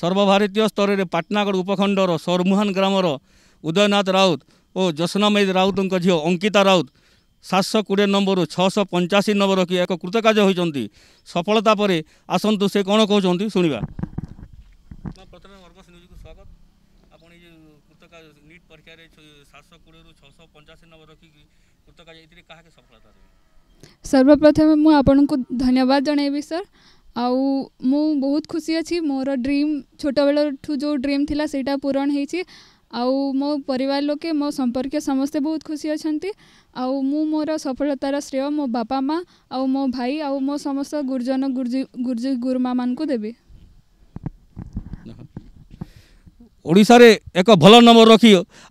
सर्वभारतीय स्तर पाटनागड उपखण्ड र सर्मुहान ग्राम र उदयनाथ राउत ओ जोनाम राउत झियो अङ्किता राउत सातश कि नम्बर छ पन्चासी नम्बर रो एक कृत कार्य हुन्छ सफलतापरेसी सर्वप्रथम धन्यवाद सर ଆଉ ମୁଁ ବହୁତ ଖୁସି ଅଛି ମୋର ଡ୍ରିମ୍ ଛୋଟବେଳଠୁ ଯେଉଁ ଡ୍ରିମ୍ ଥିଲା ସେଇଟା ପୂରଣ ହେଇଛି ଆଉ ମୋ ପରିବାର ଲୋକେ ମୋ ସମ୍ପର୍କୀୟ ସମସ୍ତେ ବହୁତ ଖୁସି ଅଛନ୍ତି ଆଉ ମୁଁ ମୋର ସଫଳତାର ଶ୍ରେୟ ମୋ ବାପା ମା' ଆଉ ମୋ ଭାଇ ଆଉ ମୋ ସମସ୍ତ ଗୁରୁଜନ ଗୁରୁଜୀ ଗୁରୁଜୀ ଗୁରୁମା ମାନଙ୍କୁ ଦେବି ଓଡ଼ିଶାରେ ଏକ ଭଲ ନମ୍ବର ରଖି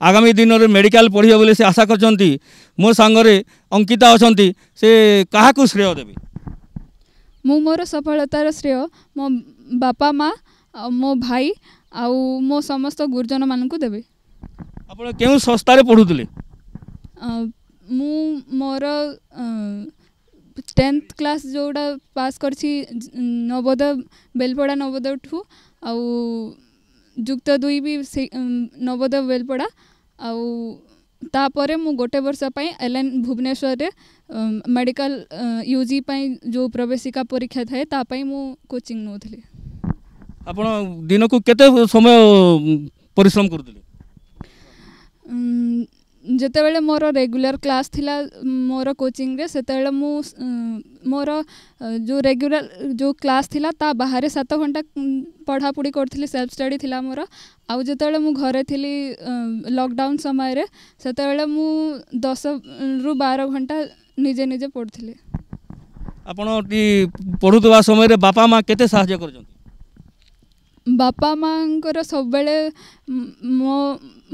ଆଗାମୀ ଦିନରେ ମେଡ଼ିକାଲ ପଢ଼ିବ ବୋଲି ସେ ଆଶା କରିଛନ୍ତି ମୋ ସାଙ୍ଗରେ ଅଙ୍କିତା ଅଛନ୍ତି ସେ କାହାକୁ ଶ୍ରେୟ ଦେବେ ମୁଁ ମୋର ସଫଳତାର ଶ୍ରେୟ ମୋ ବାପା ମା ମୋ ଭାଇ ଆଉ ମୋ ସମସ୍ତ ଗୁରୁଜନ ମାନଙ୍କୁ ଦେବେ ଆପଣ କେଉଁ ସଂସ୍ଥାରେ ପଢ଼ୁଥିଲେ ମୁଁ ମୋର ଟେନ୍ଥ କ୍ଲାସ୍ ଯେଉଁଟା ପାସ୍ କରିଛି ନବୋଦୟ ବେଲପଡ଼ା ନବୋଦୟଠୁ ଆଉ ଯୁକ୍ତ ଦୁଇ ବି ସେ ନବୋଦୟ ବେଲପଡ଼ା ଆଉ ତାପରେ ମୁଁ ଗୋଟେ ବର୍ଷ ପାଇଁ ଏଲ୍ ଏନ୍ ଭୁବନେଶ୍ୱରରେ ମେଡ଼ିକାଲ ୟୁ ଜି ପାଇଁ ଯେଉଁ ପ୍ରବେଶିକା ପରୀକ୍ଷା ଥାଏ ତା ପାଇଁ ମୁଁ କୋଚିଂ ନେଉଥିଲି ଆପଣ ଦିନକୁ କେତେ ସମୟ ପରିଶ୍ରମ କରୁଥିଲେ ଯେତେବେଳେ ମୋର ରେଗୁଲାର କ୍ଲାସ୍ ଥିଲା ମୋର କୋଚିଂରେ ସେତେବେଳେ ମୁଁ ମୋର ଯେଉଁ ରେଗୁଲାର ଯେଉଁ କ୍ଲାସ୍ ଥିଲା ତା ବାହାରେ ସାତ ଘଣ୍ଟା ପଢ଼ାପଢ଼ି କରୁଥିଲି ସେଲ୍ଫ ଷ୍ଟଡ଼ି ଥିଲା ମୋର ଆଉ ଯେତେବେଳେ ମୁଁ ଘରେ ଥିଲି ଲକଡାଉନ୍ ସମୟରେ ସେତେବେଳେ ମୁଁ ଦଶରୁ ବାର ଘଣ୍ଟା ନିଜେ ନିଜେ ପଢ଼ୁଥିଲି ଆପଣ ପଢ଼ୁଥିବା ସମୟରେ ବାପା ମା' କେତେ ସାହାଯ୍ୟ କରୁଛନ୍ତି ବାପା ମାଆଙ୍କର ସବୁବେଳେ ମୋ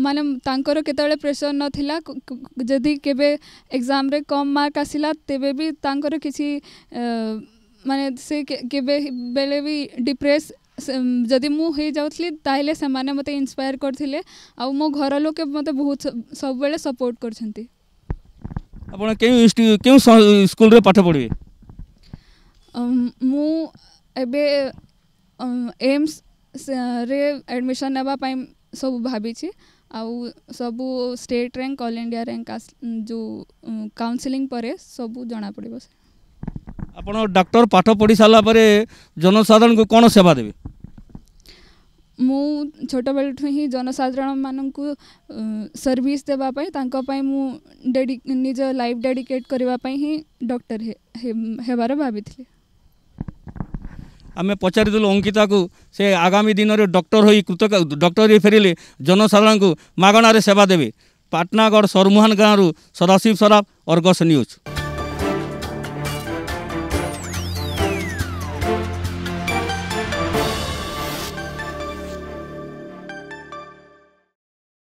ମାନେ ତାଙ୍କର କେତେବେଳେ ପ୍ରେସର୍ ନଥିଲା ଯଦି କେବେ ଏକ୍ଜାମ୍ରେ କମ୍ ମାର୍କ ଆସିଲା ତେବେ ବି ତାଙ୍କର କିଛି ମାନେ ସେ କେବେ ବେଳେ ବି ଡିପ୍ରେସ୍ ଯଦି ମୁଁ ହେଇଯାଉଥିଲି ତାହେଲେ ସେମାନେ ମୋତେ ଇନ୍ସପାୟାର କରିଥିଲେ ଆଉ ମୋ ଘର ଲୋକେ ମୋତେ ବହୁତ ସବୁବେଳେ ସପୋର୍ଟ କରିଛନ୍ତି ଆପଣ କେଉଁ କେଉଁ ସ୍କୁଲରେ ପାଠ ପଢ଼ିବେ ମୁଁ ଏବେ ଏମ୍ସ ରେ ଆଡ଼ମିସନ୍ ନେବା ପାଇଁ ସବୁ ଭାବିଛି ଆଉ ସବୁ state rank all India rank ଯେଉଁ କାଉନସିଲିଂ ପରେ ସବୁ ଜଣାପଡ଼ିବ ଆପଣ ଡାକ୍ତର ପାଠ ପଢ଼ି ସାରିଲା ପରେ ଜନସାଧାରଣଙ୍କୁ କ'ଣ ସେବା ଦେବେ ମୁଁ ଛୋଟବେଳଠୁ ହିଁ ଜନସାଧାରଣମାନଙ୍କୁ ସର୍ଭିସ୍ ଦେବା ପାଇଁ ତାଙ୍କ ପାଇଁ ମୁଁ ଡେଡ଼ି ନିଜ ଲାଇଫ୍ ଡେଡ଼ିକେଟ୍ କରିବା ପାଇଁ ହିଁ ଡକ୍ଟର ହେବାର ଭାବିଥିଲି ଆମେ ପଚାରିଥିଲୁ ଅଙ୍କିତାକୁ ସେ ଆଗାମୀ ଦିନରେ ଡକ୍ଟର ହୋଇ କୃତ ଡକ୍ଟର ହୋଇ ଫେରିଲେ ଜନସାଧାରଣଙ୍କୁ ମାଗଣାରେ ସେବା ଦେବେ ପାଟନାଗଡ଼ ସରମୁହାନ ଗାଁରୁ ସଦାଶିବ ସରାଫ ଅର୍ଗସ ନ୍ୟୁଜ୍